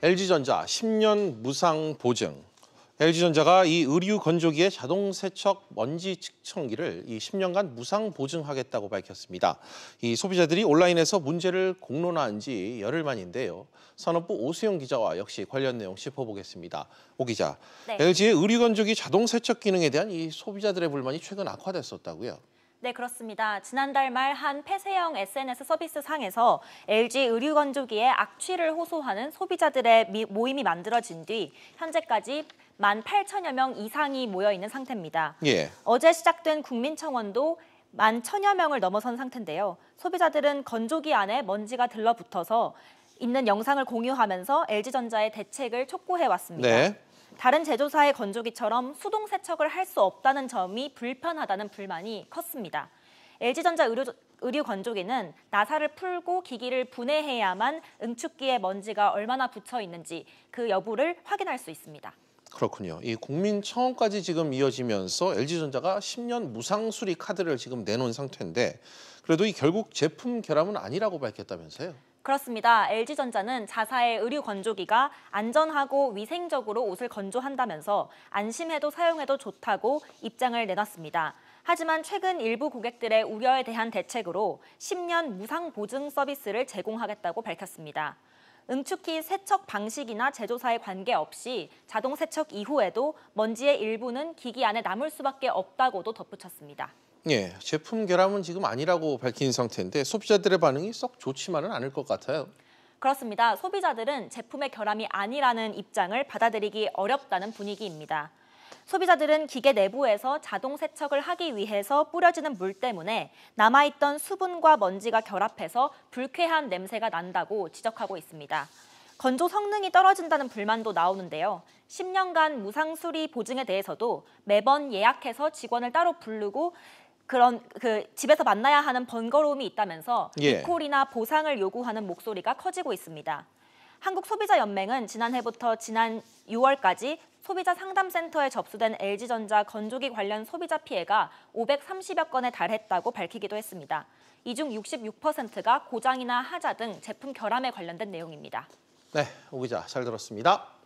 LG전자 10년 무상 보증. LG전자가 이 의류 건조기의 자동 세척 먼지 측정기를 이 10년간 무상 보증하겠다고 밝혔습니다. 이 소비자들이 온라인에서 문제를 공론화한 지 열흘 만인데요. 산업부 오수영 기자와 역시 관련 내용 짚어보겠습니다. 오 기자, 네. LG의 의류 건조기 자동 세척 기능에 대한 이 소비자들의 불만이 최근 악화됐었다고요. 네, 그렇습니다. 지난달 말 한 폐쇄형 SNS 서비스 상에서 LG 의류 건조기의 악취를 호소하는 소비자들의 모임이 만들어진 뒤 현재까지 1만 8천여 명 이상이 모여 있는 상태입니다. 예. 어제 시작된 국민청원도 만 천여 명을 넘어선 상태인데요. 소비자들은 건조기 안에 먼지가 들러붙어서 있는 영상을 공유하면서 LG전자의 대책을 촉구해 왔습니다. 네. 다른 제조사의 건조기처럼 수동 세척을 할 수 없다는 점이 불편하다는 불만이 컸습니다. LG전자 의료, 의류 건조기는 나사를 풀고 기기를 분해해야만 응축기에 먼지가 얼마나 붙어 있는지 그 여부를 확인할 수 있습니다. 그렇군요. 이 국민 청원까지 지금 이어지면서 LG전자가 10년 무상 수리 카드를 지금 내놓은 상태인데 그래도 이 결국 제품 결함은 아니라고 밝혔다면서요? 그렇습니다. LG전자는 자사의 의류 건조기가 안전하고 위생적으로 옷을 건조한다면서 안심해도 사용해도 좋다고 입장을 내놨습니다. 하지만 최근 일부 고객들의 우려에 대한 대책으로 10년 무상 보증 서비스를 제공하겠다고 밝혔습니다. 응축기 세척 방식이나 제조사에 관계없이 자동 세척 이후에도 먼지의 일부는 기기 안에 남을 수밖에 없다고도 덧붙였습니다. 예, 제품 결함은 지금 아니라고 밝힌 상태인데 소비자들의 반응이 썩 좋지만은 않을 것 같아요. 그렇습니다. 소비자들은 제품의 결함이 아니라는 입장을 받아들이기 어렵다는 분위기입니다. 소비자들은 기계 내부에서 자동 세척을 하기 위해서 뿌려지는 물 때문에 남아있던 수분과 먼지가 결합해서 불쾌한 냄새가 난다고 지적하고 있습니다. 건조 성능이 떨어진다는 불만도 나오는데요. 10년간 무상 수리 보증에 대해서도 매번 예약해서 직원을 따로 부르고 그런 그 집에서 만나야 하는 번거로움이 있다면서 예. 이콜이나 보상을 요구하는 목소리가 커지고 있습니다. 한국소비자연맹은 지난해부터 지난 6월까지 소비자 상담센터에 접수된 LG전자 건조기 관련 소비자 피해가 530여 건에 달했다고 밝히기도 했습니다. 이 중 66%가 고장이나 하자 등 제품 결함에 관련된 내용입니다. 네, 오 기자 잘 들었습니다.